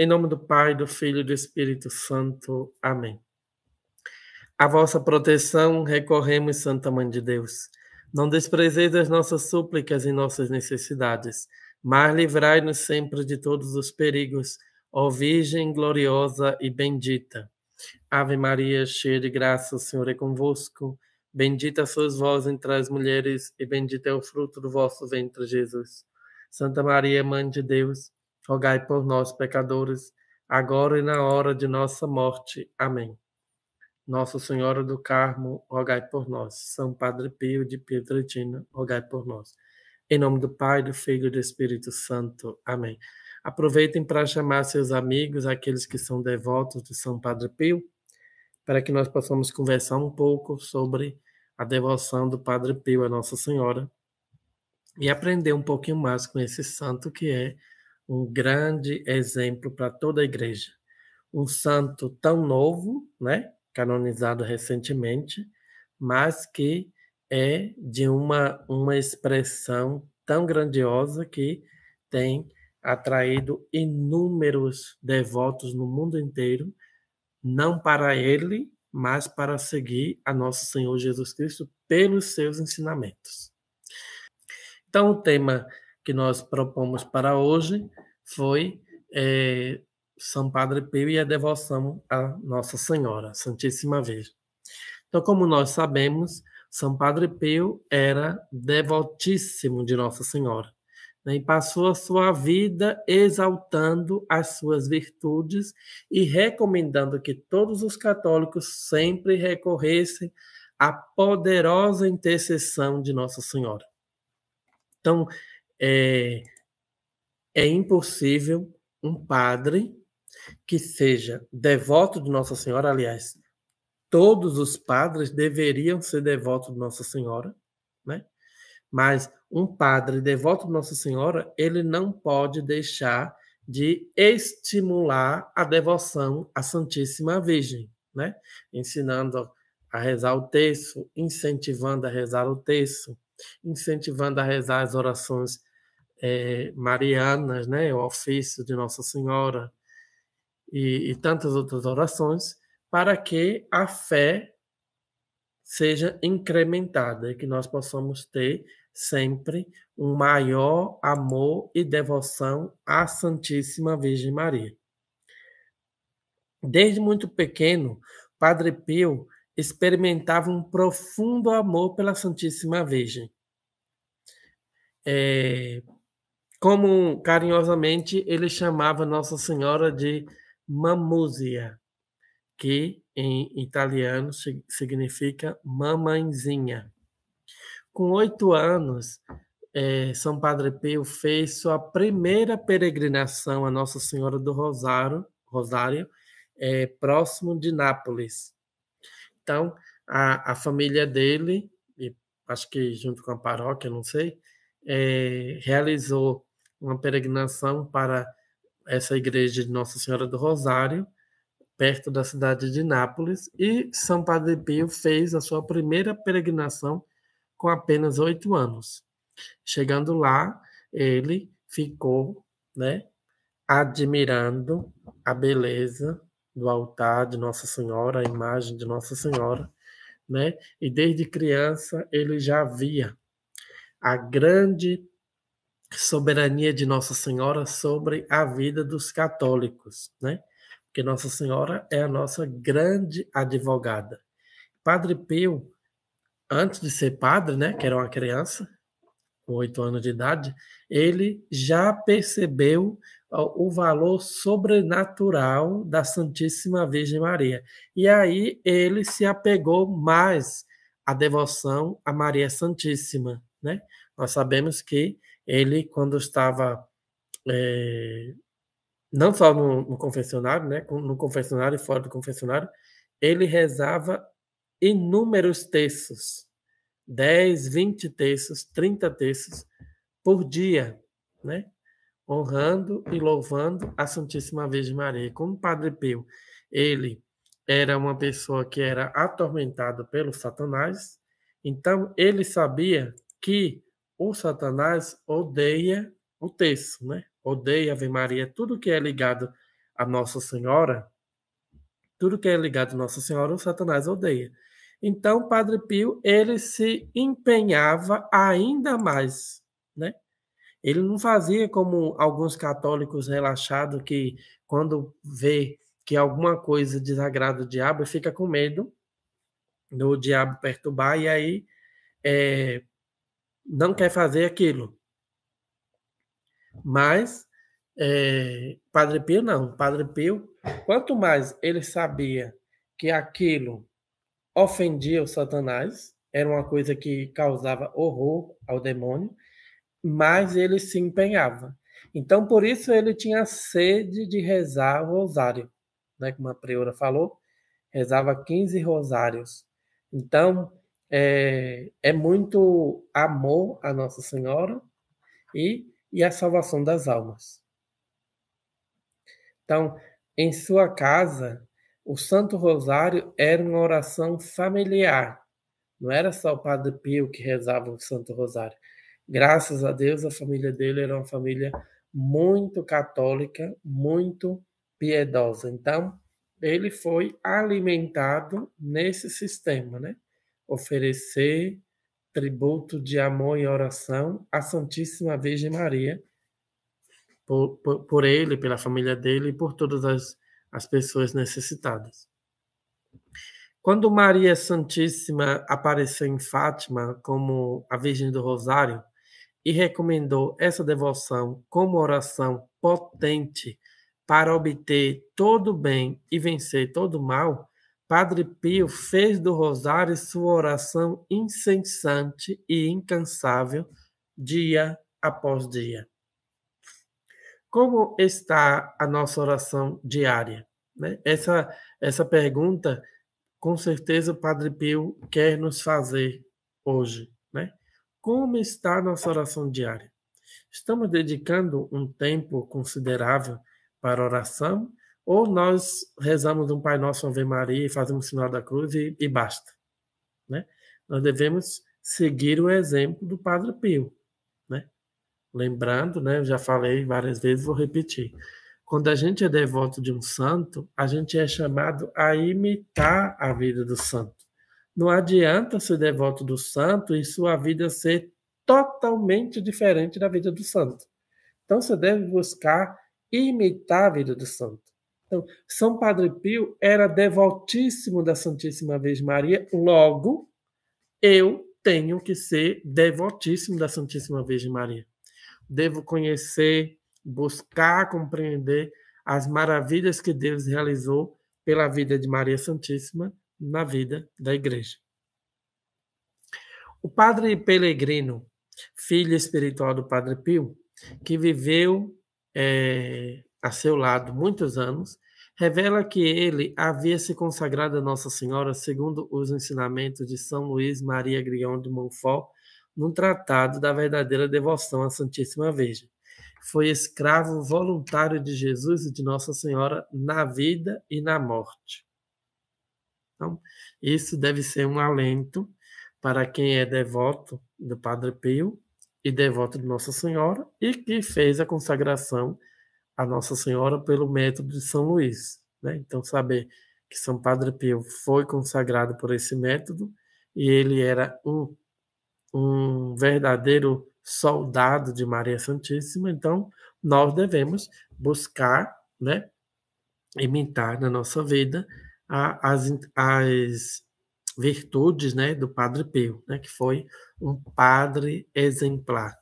Em nome do Pai, do Filho e do Espírito Santo. Amém. A vossa proteção recorremos, Santa Mãe de Deus. Não desprezeis as nossas súplicas e nossas necessidades, mas livrai-nos sempre de todos os perigos, ó Virgem gloriosa e bendita. Ave Maria, cheia de graça, o Senhor é convosco. Bendita sois vós entre as mulheres, e bendito é o fruto do vosso ventre, Jesus. Santa Maria, Mãe de Deus rogai por nós, pecadores, agora e na hora de nossa morte. Amém. Nossa Senhora do Carmo, rogai por nós. São Padre Pio de Pietrelcina, rogai por nós. Em nome do Pai, do Filho e do Espírito Santo. Amém. Aproveitem para chamar seus amigos, aqueles que são devotos de São Padre Pio, para que nós possamos conversar um pouco sobre a devoção do Padre Pio à Nossa Senhora e aprender um pouquinho mais com esse santo que é um grande exemplo para toda a igreja. Um santo tão novo, né, canonizado recentemente, mas que é de uma, uma expressão tão grandiosa que tem atraído inúmeros devotos no mundo inteiro, não para ele, mas para seguir a nosso Senhor Jesus Cristo pelos seus ensinamentos. Então, o tema que nós propomos para hoje foi é, São Padre Pio e a devoção à Nossa Senhora, Santíssima Virgem. Então, como nós sabemos, São Padre Pio era devotíssimo de Nossa Senhora né, e passou a sua vida exaltando as suas virtudes e recomendando que todos os católicos sempre recorressem à poderosa intercessão de Nossa Senhora. Então, é, é impossível um padre que seja devoto de Nossa Senhora, aliás, todos os padres deveriam ser devotos de Nossa Senhora, né? Mas um padre devoto de Nossa Senhora, ele não pode deixar de estimular a devoção à Santíssima Virgem, né? Ensinando a rezar o terço, incentivando a rezar o terço, incentivando a rezar as orações é, marianas, né, o ofício de Nossa Senhora e, e tantas outras orações, para que a fé seja incrementada e que nós possamos ter sempre um maior amor e devoção à Santíssima Virgem Maria. Desde muito pequeno, Padre Pio experimentava um profundo amor pela Santíssima Virgem. É, como carinhosamente ele chamava Nossa Senhora de Mamusia, que em italiano significa mamãezinha. Com oito anos, eh, São Padre Pio fez sua primeira peregrinação a Nossa Senhora do Rosário, Rosário eh, próximo de Nápoles. Então, a, a família dele, acho que junto com a paróquia, não sei, eh, realizou uma peregrinação para essa igreja de Nossa Senhora do Rosário, perto da cidade de Nápoles, e São Padre Pio fez a sua primeira peregrinação com apenas oito anos. Chegando lá, ele ficou, né, admirando a beleza do altar de Nossa Senhora, a imagem de Nossa Senhora, né? E desde criança ele já via a grande soberania de Nossa Senhora sobre a vida dos católicos, né? Porque Nossa Senhora é a nossa grande advogada. Padre Pio, antes de ser padre, né, que era uma criança, com oito anos de idade, ele já percebeu o valor sobrenatural da Santíssima Virgem Maria. E aí ele se apegou mais à devoção à Maria Santíssima, né? Nós sabemos que ele, quando estava é, não só no, no, confessionário, né, no confessionário e fora do confessionário, ele rezava inúmeros textos, 10, 20 textos, 30 textos por dia, né? honrando e louvando a Santíssima Virgem Maria. Como Padre Pio, ele era uma pessoa que era atormentada pelo Satanás, então ele sabia que o Satanás odeia o texto, né? Odeia Ave Maria, tudo que é ligado a Nossa Senhora, tudo que é ligado a Nossa Senhora, o Satanás odeia. Então, Padre Pio, ele se empenhava ainda mais, né? Ele não fazia como alguns católicos relaxados que, quando vê que alguma coisa desagrada o diabo, fica com medo do diabo perturbar e aí é, não quer fazer aquilo. Mas é, Padre Pio não. Padre Pio, quanto mais ele sabia que aquilo ofendia o Satanás, era uma coisa que causava horror ao demônio, mais ele se empenhava. Então, por isso, ele tinha sede de rezar o rosário, né? como a priora falou, rezava 15 rosários. Então, é, é muito amor a Nossa Senhora e, e a salvação das almas. Então, em sua casa, o Santo Rosário era uma oração familiar. Não era só o Padre Pio que rezava o Santo Rosário. Graças a Deus, a família dele era uma família muito católica, muito piedosa. Então, ele foi alimentado nesse sistema, né? oferecer tributo de amor e oração à Santíssima Virgem Maria, por, por, por ele, pela família dele e por todas as, as pessoas necessitadas. Quando Maria Santíssima apareceu em Fátima como a Virgem do Rosário e recomendou essa devoção como oração potente para obter todo o bem e vencer todo o mal, Padre Pio fez do rosário sua oração incessante e incansável, dia após dia. Como está a nossa oração diária? Né? Essa, essa pergunta, com certeza, o Padre Pio quer nos fazer hoje. Né? Como está a nossa oração diária? Estamos dedicando um tempo considerável para oração ou nós rezamos um Pai Nosso, Ave Maria, e fazemos o sinal da cruz e, e basta. Né? Nós devemos seguir o exemplo do Padre Pio. Né? Lembrando, né, eu já falei várias vezes, vou repetir. Quando a gente é devoto de um santo, a gente é chamado a imitar a vida do santo. Não adianta ser devoto do santo e sua vida ser totalmente diferente da vida do santo. Então você deve buscar imitar a vida do santo. Então, São Padre Pio era devotíssimo da Santíssima Virgem Maria, logo eu tenho que ser devotíssimo da Santíssima Virgem Maria. Devo conhecer, buscar compreender as maravilhas que Deus realizou pela vida de Maria Santíssima na vida da igreja. O padre Pellegrino, filho espiritual do padre Pio, que viveu é, a seu lado muitos anos, revela que ele havia se consagrado a Nossa Senhora segundo os ensinamentos de São Luís Maria Grignon de Montfort, num tratado da verdadeira devoção à Santíssima Virgem. Foi escravo voluntário de Jesus e de Nossa Senhora na vida e na morte. Então, isso deve ser um alento para quem é devoto do Padre Pio e devoto de Nossa Senhora e que fez a consagração a Nossa Senhora pelo método de São Luís. Né? Então, saber que São Padre Pio foi consagrado por esse método e ele era um, um verdadeiro soldado de Maria Santíssima, então nós devemos buscar né, imitar na nossa vida as, as virtudes né, do Padre Pio, né, que foi um padre exemplar.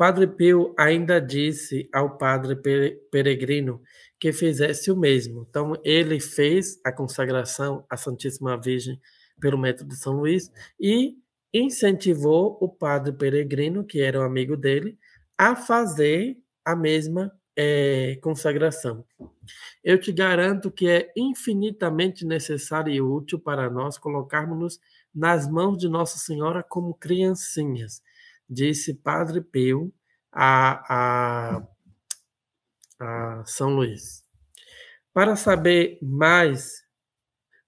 Padre Pio ainda disse ao padre peregrino que fizesse o mesmo. Então, ele fez a consagração à Santíssima Virgem pelo método de São Luís e incentivou o padre peregrino, que era um amigo dele, a fazer a mesma é, consagração. Eu te garanto que é infinitamente necessário e útil para nós colocarmos-nos nas mãos de Nossa Senhora como criancinhas disse Padre Pio a, a, a São Luís. Para saber mais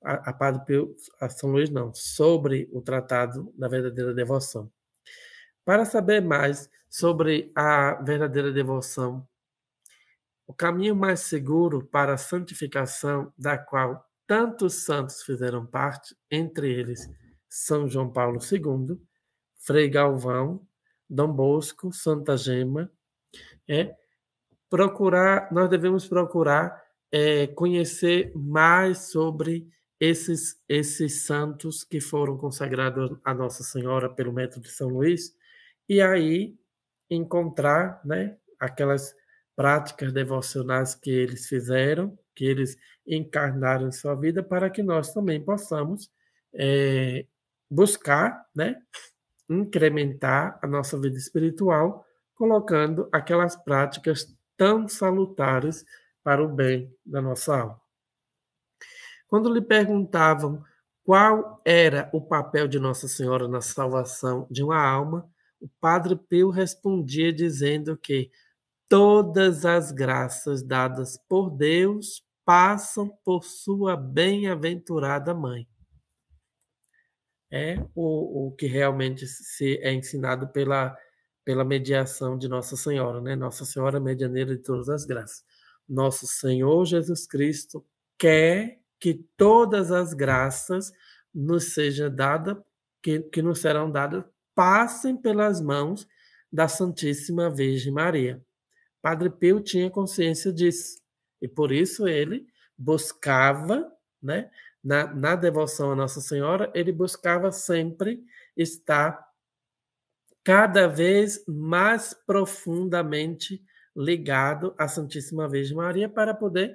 a, a Padre Pio, a São Luís não, sobre o tratado da verdadeira devoção. Para saber mais sobre a verdadeira devoção, o caminho mais seguro para a santificação da qual tantos santos fizeram parte, entre eles São João Paulo II, Frei Galvão, Dom Bosco, Santa Gema, é procurar, nós devemos procurar é, conhecer mais sobre esses, esses santos que foram consagrados a Nossa Senhora pelo método de São Luís, e aí encontrar né, aquelas práticas devocionais que eles fizeram, que eles encarnaram em sua vida, para que nós também possamos é, buscar né, incrementar a nossa vida espiritual, colocando aquelas práticas tão salutares para o bem da nossa alma. Quando lhe perguntavam qual era o papel de Nossa Senhora na salvação de uma alma, o Padre Pio respondia dizendo que todas as graças dadas por Deus passam por sua bem-aventurada mãe é o, o que realmente se é ensinado pela, pela mediação de Nossa Senhora, né? Nossa Senhora medianeira de todas as graças. Nosso Senhor Jesus Cristo quer que todas as graças nos seja dada, que, que nos serão dadas, passem pelas mãos da Santíssima Virgem Maria. Padre Pio tinha consciência disso e por isso ele buscava, né, na, na devoção à Nossa Senhora, ele buscava sempre estar cada vez mais profundamente ligado à Santíssima Virgem Maria para poder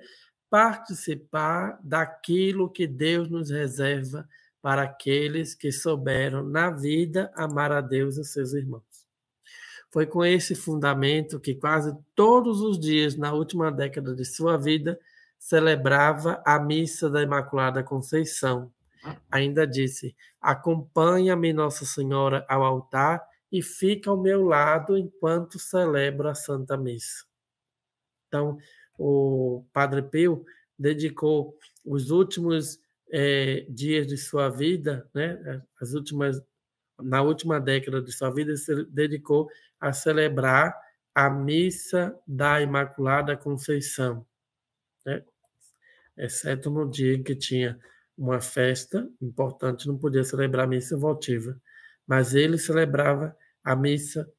participar daquilo que Deus nos reserva para aqueles que souberam na vida amar a Deus e seus irmãos. Foi com esse fundamento que quase todos os dias na última década de sua vida celebrava a missa da Imaculada Conceição. Ah. Ainda disse: Acompanha-me, Nossa Senhora, ao altar e fica ao meu lado enquanto celebro a Santa Missa. Então, o Padre Pio dedicou os últimos é, dias de sua vida, né, as últimas, na última década de sua vida, se dedicou a celebrar a missa da Imaculada Conceição né? exceto no dia em que tinha uma festa importante, não podia celebrar a missa votiva, mas ele celebrava a missa,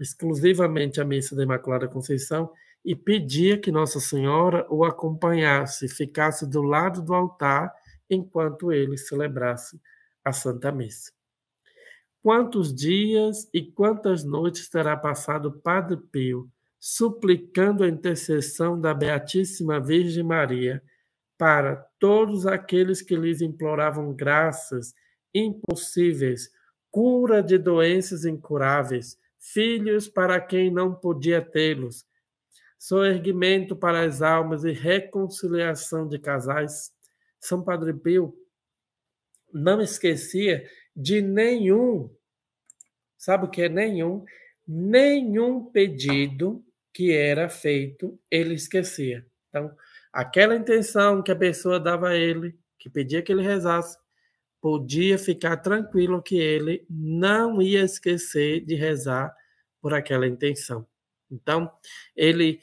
exclusivamente a missa da Imaculada Conceição, e pedia que Nossa Senhora o acompanhasse, ficasse do lado do altar enquanto ele celebrasse a Santa Missa. Quantos dias e quantas noites terá passado Padre Pio suplicando a intercessão da Beatíssima Virgem Maria para todos aqueles que lhes imploravam graças impossíveis, cura de doenças incuráveis, filhos para quem não podia tê-los, soerguimento para as almas e reconciliação de casais. São Padre Pio não esquecia de nenhum, sabe o que é nenhum? Nenhum pedido que era feito, ele esquecia. Então, aquela intenção que a pessoa dava a ele, que pedia que ele rezasse, podia ficar tranquilo que ele não ia esquecer de rezar por aquela intenção. Então, ele,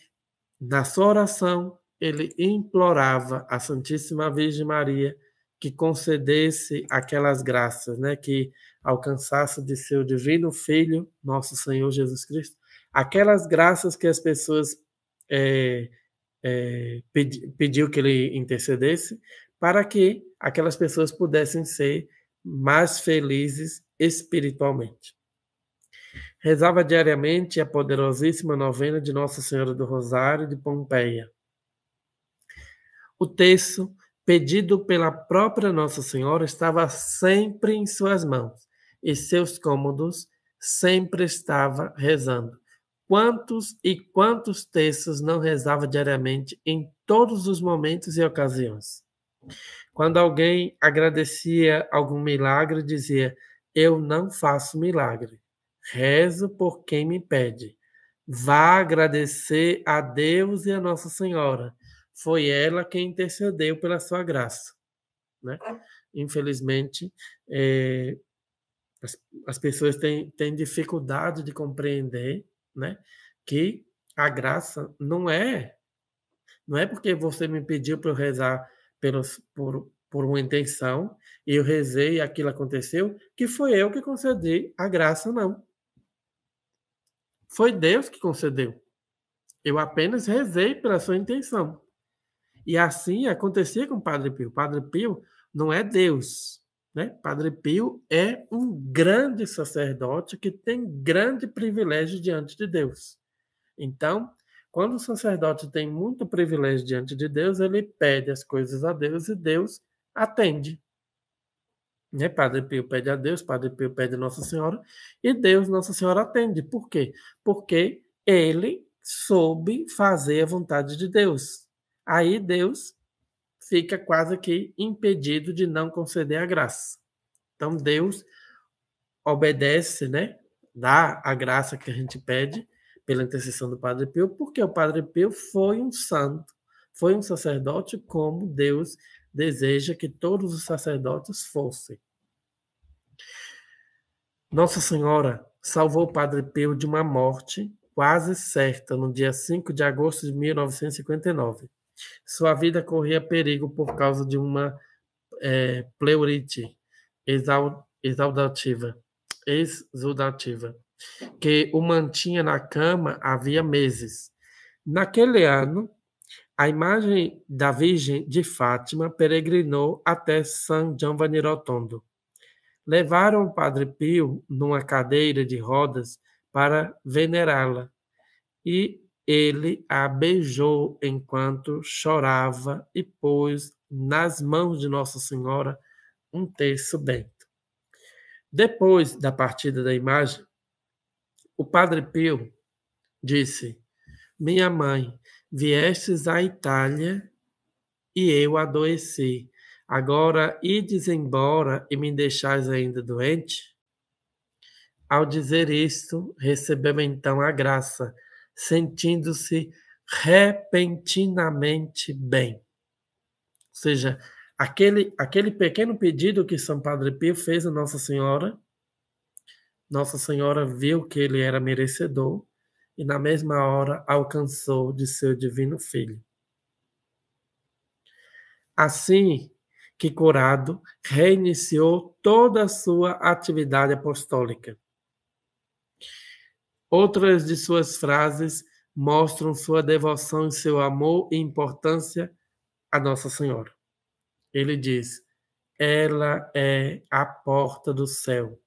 na sua oração, ele implorava à Santíssima Virgem Maria que concedesse aquelas graças, né, que alcançasse de seu divino Filho, nosso Senhor Jesus Cristo, aquelas graças que as pessoas é, é, pedi, pediu que ele intercedesse, para que aquelas pessoas pudessem ser mais felizes espiritualmente. Rezava diariamente a poderosíssima novena de Nossa Senhora do Rosário de Pompeia. O texto, pedido pela própria Nossa Senhora, estava sempre em suas mãos e seus cômodos sempre estava rezando quantos e quantos textos não rezava diariamente em todos os momentos e ocasiões. Quando alguém agradecia algum milagre, dizia: Eu não faço milagre, rezo por quem me pede. Vá agradecer a Deus e a Nossa Senhora. Foi ela quem intercedeu pela sua graça. Né? É. Infelizmente, é, as, as pessoas têm, têm dificuldade de compreender né? Que a graça não é não é porque você me pediu para eu rezar pelos, por, por uma intenção e eu rezei e aquilo aconteceu, que foi eu que concedi a graça, não. Foi Deus que concedeu. Eu apenas rezei pela sua intenção. E assim acontecia com o Padre Pio. O Padre Pio não é Deus. Né? Padre Pio é um grande sacerdote que tem grande privilégio diante de Deus. Então, quando o sacerdote tem muito privilégio diante de Deus, ele pede as coisas a Deus e Deus atende. Né? Padre Pio pede a Deus, Padre Pio pede a Nossa Senhora, e Deus, Nossa Senhora, atende. Por quê? Porque ele soube fazer a vontade de Deus. Aí Deus fica quase que impedido de não conceder a graça. Então Deus obedece, né? Dá a graça que a gente pede pela intercessão do Padre Pio, porque o Padre Pio foi um santo, foi um sacerdote como Deus deseja que todos os sacerdotes fossem. Nossa Senhora salvou o Padre Pio de uma morte quase certa no dia 5 de agosto de 1959. Sua vida corria perigo por causa de uma é, pleurite exaudativa, exudativa, que o mantinha na cama havia meses. Naquele ano, a imagem da Virgem de Fátima peregrinou até San Giovanni Rotondo. Levaram o Padre Pio numa cadeira de rodas para venerá-la e ele a beijou enquanto chorava e pôs nas mãos de Nossa Senhora um terço bento. Depois da partida da imagem, o Padre Pio disse: Minha mãe, viestes à Itália e eu adoeci. Agora ides embora e me deixais ainda doente? Ao dizer isto, recebeu então a graça sentindo-se repentinamente bem. Ou seja, aquele, aquele pequeno pedido que São Padre Pio fez a Nossa Senhora, Nossa Senhora viu que ele era merecedor e, na mesma hora, alcançou de seu divino filho. Assim que curado, reiniciou toda a sua atividade apostólica Outras de suas frases mostram sua devoção e seu amor e importância a Nossa Senhora. Ele diz: Ela é a porta do céu.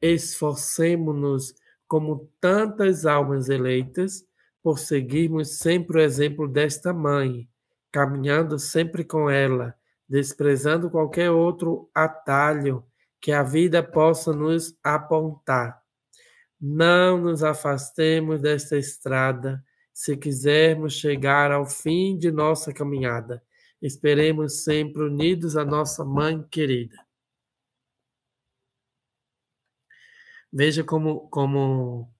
Esforcemo-nos, como tantas almas eleitas, por seguirmos sempre o exemplo desta mãe, caminhando sempre com ela, desprezando qualquer outro atalho que a vida possa nos apontar. Não nos afastemos desta estrada, se quisermos chegar ao fim de nossa caminhada. Esperemos sempre unidos a nossa mãe querida. Veja como, como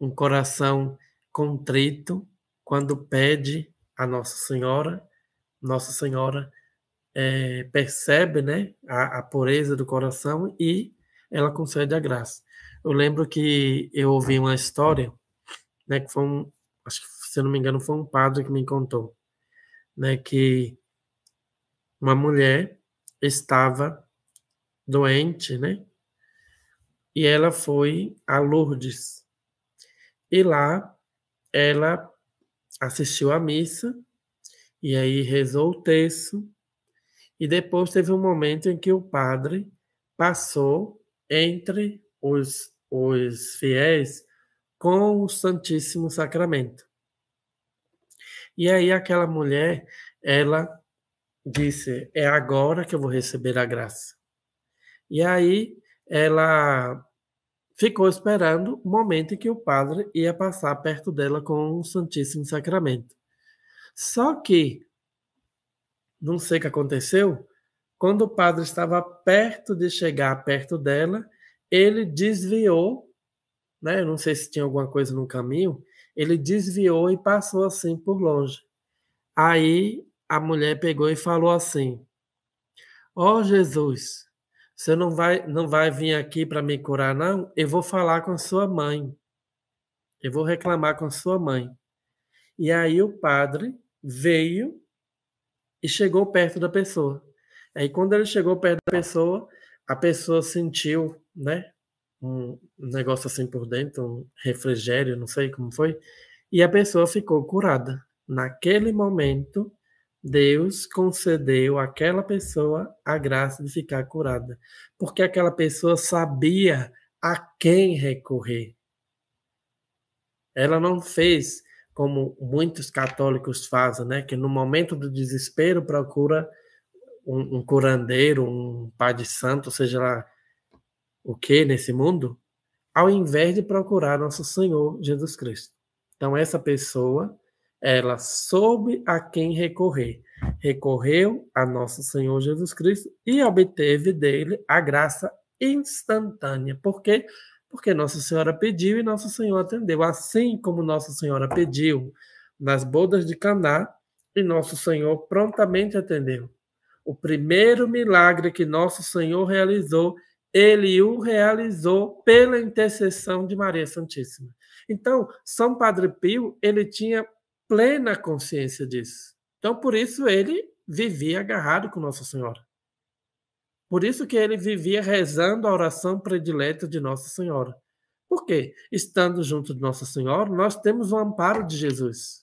um coração contrito, quando pede a Nossa Senhora, Nossa Senhora é, percebe né, a, a, pureza do coração e ela concede a graça. Eu lembro que eu ouvi uma história, né, que foi um, acho que se eu não me engano foi um padre que me contou, né, que uma mulher estava doente, né, e ela foi a Lourdes. E lá ela assistiu à missa e aí rezou o texto e depois teve um momento em que o padre passou entre os, os fiéis com o Santíssimo Sacramento. E aí aquela mulher, ela disse: "É agora que eu vou receber a graça". E aí ela ficou esperando o momento em que o padre ia passar perto dela com o Santíssimo Sacramento. Só que não sei o que aconteceu, quando o padre estava perto de chegar perto dela, ele desviou, né? Eu não sei se tinha alguma coisa no caminho, ele desviou e passou assim por longe. Aí a mulher pegou e falou assim: Ó oh, Jesus, você não vai, não vai vir aqui para me curar, não? Eu vou falar com sua mãe. Eu vou reclamar com sua mãe. E aí o padre veio e chegou perto da pessoa. Aí quando ele chegou perto da pessoa, a pessoa sentiu, né, um negócio assim por dentro, um refrigério, não sei como foi, e a pessoa ficou curada. Naquele momento, Deus concedeu àquela pessoa a graça de ficar curada, porque aquela pessoa sabia a quem recorrer. Ela não fez como muitos católicos fazem, né, que no momento do desespero procura um, um curandeiro, um pai de santo, seja lá o que nesse mundo, ao invés de procurar nosso Senhor Jesus Cristo. Então, essa pessoa, ela soube a quem recorrer. Recorreu a nosso Senhor Jesus Cristo e obteve dele a graça instantânea. Por quê? Porque Nossa Senhora pediu e Nosso Senhor atendeu. Assim como Nossa Senhora pediu nas bodas de Caná e Nosso Senhor prontamente atendeu. O primeiro milagre que nosso Senhor realizou, ele o realizou pela intercessão de Maria Santíssima. Então, São Padre Pio, ele tinha plena consciência disso. Então, por isso ele vivia agarrado com Nossa Senhora. Por isso que ele vivia rezando a oração predileta de Nossa Senhora. Por quê? Estando junto de Nossa Senhora, nós temos o amparo de Jesus.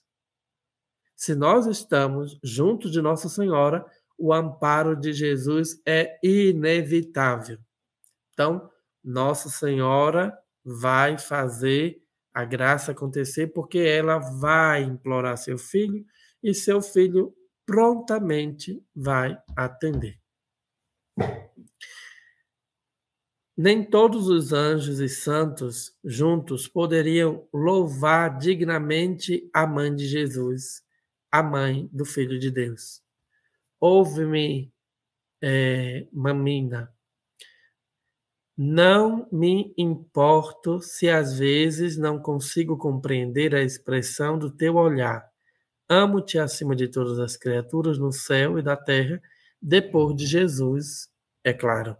Se nós estamos junto de Nossa Senhora, o amparo de Jesus é inevitável. Então, Nossa Senhora vai fazer a graça acontecer porque ela vai implorar seu filho e seu filho prontamente vai atender. Nem todos os anjos e santos juntos poderiam louvar dignamente a mãe de Jesus, a mãe do Filho de Deus. Ouve-me, é, mamina. Não me importo se às vezes não consigo compreender a expressão do teu olhar. Amo-te acima de todas as criaturas no céu e da terra, depois de Jesus, é claro.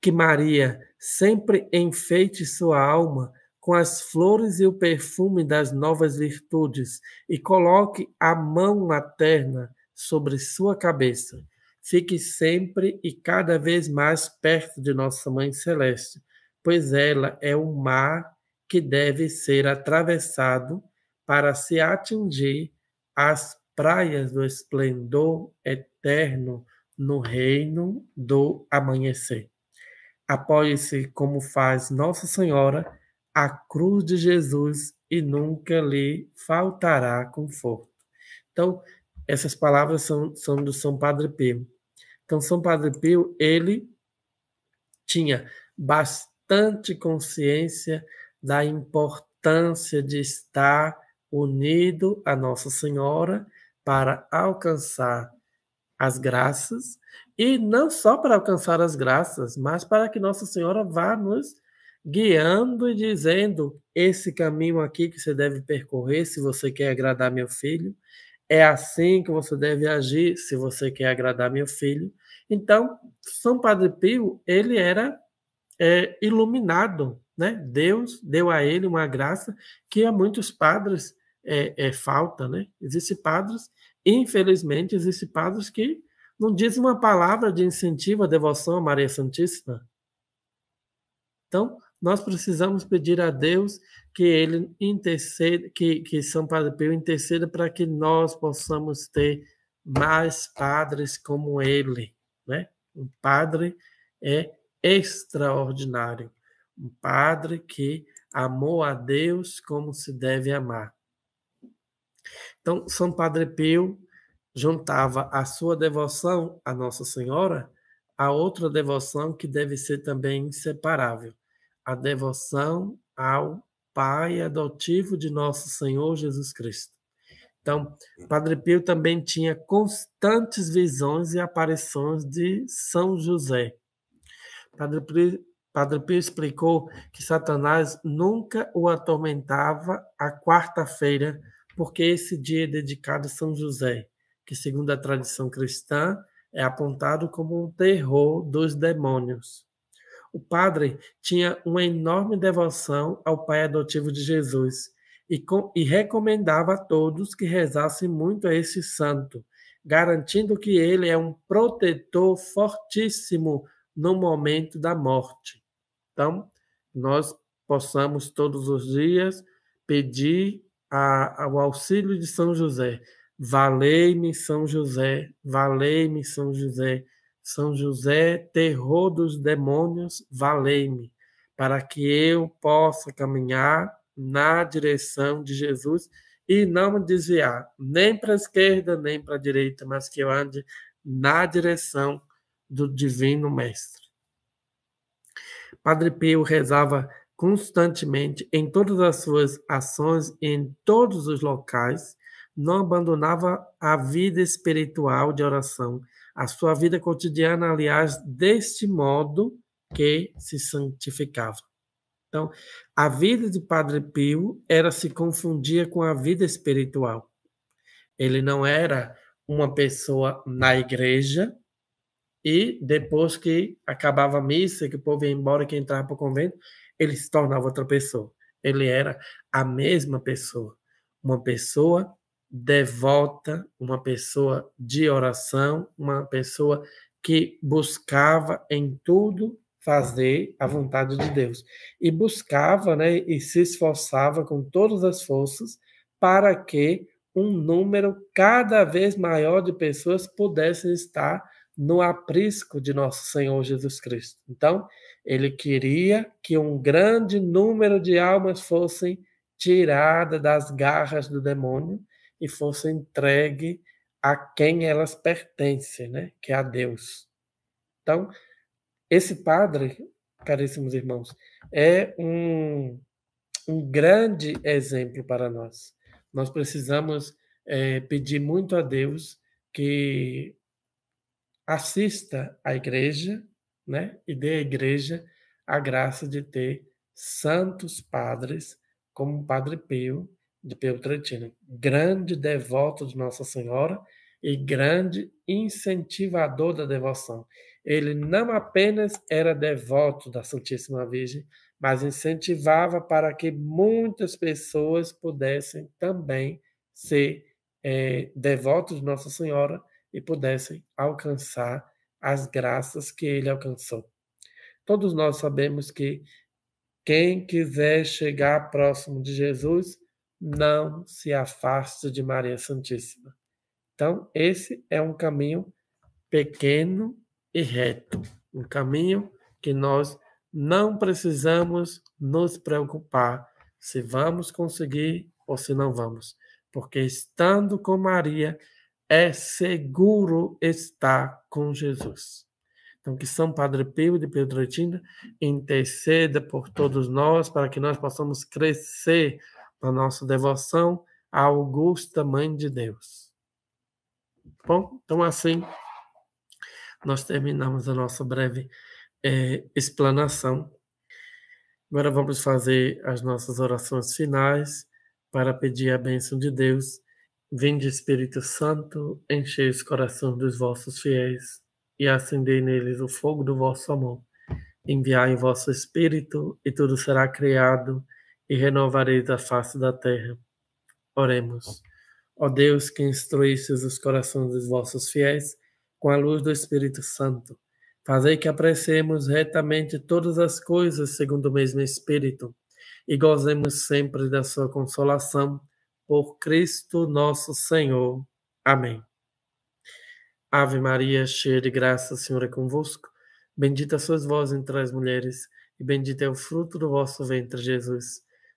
Que Maria sempre enfeite sua alma com as flores e o perfume das novas virtudes e coloque a mão materna sobre sua cabeça. Fique sempre e cada vez mais perto de nossa Mãe Celeste, pois ela é o mar que deve ser atravessado para se atingir às praias do esplendor eterno no reino do amanhecer. Apoie-se, como faz Nossa Senhora, a cruz de Jesus e nunca lhe faltará conforto. Então, essas palavras são, são do São Padre Pio. Então, São Padre Pio, ele tinha bastante consciência da importância de estar unido a Nossa Senhora para alcançar as graças e não só para alcançar as graças, mas para que Nossa Senhora vá nos guiando e dizendo esse caminho aqui que você deve percorrer se você quer agradar meu filho, é assim que você deve agir se você quer agradar meu filho. Então, São Padre Pio, ele era é, iluminado, né? Deus deu a ele uma graça que a muitos padres é, é, falta, né? Existem padres, infelizmente, existem padres que não dizem uma palavra de incentivo à devoção à Maria Santíssima. Então, nós precisamos pedir a Deus que ele interceda, que, que São Padre Pio interceda para que nós possamos ter mais padres como ele, né? Um padre é extraordinário, um padre que amou a Deus como se deve amar. Então, São Padre Pio juntava a sua devoção à Nossa Senhora a outra devoção que deve ser também inseparável, a devoção ao pai adotivo de nosso Senhor Jesus Cristo. Então, Padre Pio também tinha constantes visões e aparições de São José. Padre Pio, Padre Pio explicou que Satanás nunca o atormentava à quarta-feira, porque esse dia é dedicado a São José, que, segundo a tradição cristã, é apontado como um terror dos demônios. O padre tinha uma enorme devoção ao pai adotivo de Jesus e, com, e recomendava a todos que rezassem muito a esse santo, garantindo que ele é um protetor fortíssimo no momento da morte. Então, nós possamos todos os dias pedir a, ao auxílio de São José. Valei-me, São José, valei-me, São José, são José, terror dos demônios, valei-me, para que eu possa caminhar na direção de Jesus e não me desviar nem para a esquerda nem para a direita, mas que eu ande na direção do Divino Mestre. Padre Pio rezava constantemente em todas as suas ações, em todos os locais, não abandonava a vida espiritual de oração, a sua vida cotidiana, aliás, deste modo que se santificava. Então, a vida de Padre Pio era se confundia com a vida espiritual. Ele não era uma pessoa na igreja e depois que acabava a missa, que o povo ia embora, que entrava para o convento, ele se tornava outra pessoa. Ele era a mesma pessoa, uma pessoa devota, uma pessoa de oração, uma pessoa que buscava em tudo fazer a vontade de Deus e buscava, né, e se esforçava com todas as forças para que um número cada vez maior de pessoas pudessem estar no aprisco de nosso Senhor Jesus Cristo. Então, ele queria que um grande número de almas fossem tiradas das garras do demônio e fosse entregue a quem elas pertencem, né? que é a Deus. Então, esse padre, caríssimos irmãos, é um, um grande exemplo para nós. Nós precisamos é, pedir muito a Deus que assista à igreja né? e dê à igreja a graça de ter santos padres, como o Padre Pio, de Pedro Trentino, grande devoto de Nossa Senhora e grande incentivador da devoção. Ele não apenas era devoto da Santíssima Virgem, mas incentivava para que muitas pessoas pudessem também ser é, devotos de Nossa Senhora e pudessem alcançar as graças que ele alcançou. Todos nós sabemos que quem quiser chegar próximo de Jesus não se afasta de Maria Santíssima. Então, esse é um caminho pequeno e reto, um caminho que nós não precisamos nos preocupar se vamos conseguir ou se não vamos, porque estando com Maria é seguro estar com Jesus. Então, que São Padre Pio de Pietrelcina interceda por todos nós para que nós possamos crescer na nossa devoção à Augusta Mãe de Deus. Bom, então assim nós terminamos a nossa breve é, explanação. Agora vamos fazer as nossas orações finais para pedir a bênção de Deus. Vinde, Espírito Santo, enchei os corações dos vossos fiéis e acendei neles o fogo do vosso amor. Enviai o vosso Espírito e tudo será criado e renovareis a face da terra. Oremos. Ó Deus, que instruístes os corações dos vossos fiéis com a luz do Espírito Santo, fazei que apreciemos retamente todas as coisas segundo o mesmo Espírito e gozemos sempre da sua consolação. Por Cristo nosso Senhor. Amém. Ave Maria, cheia de graça, o Senhor é convosco. Bendita sois vós entre as mulheres, e bendito é o fruto do vosso ventre, Jesus.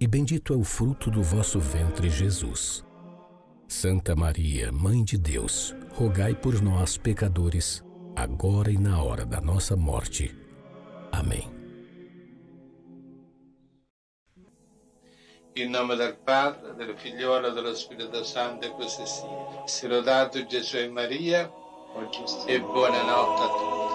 e bendito é o fruto do vosso ventre, Jesus. Santa Maria, Mãe de Deus, rogai por nós, pecadores, agora e na hora da nossa morte. Amém. Em nome do Padre, do Filho e do Espírito Santo, e così sia. Jesus e Maria, e noite a todos.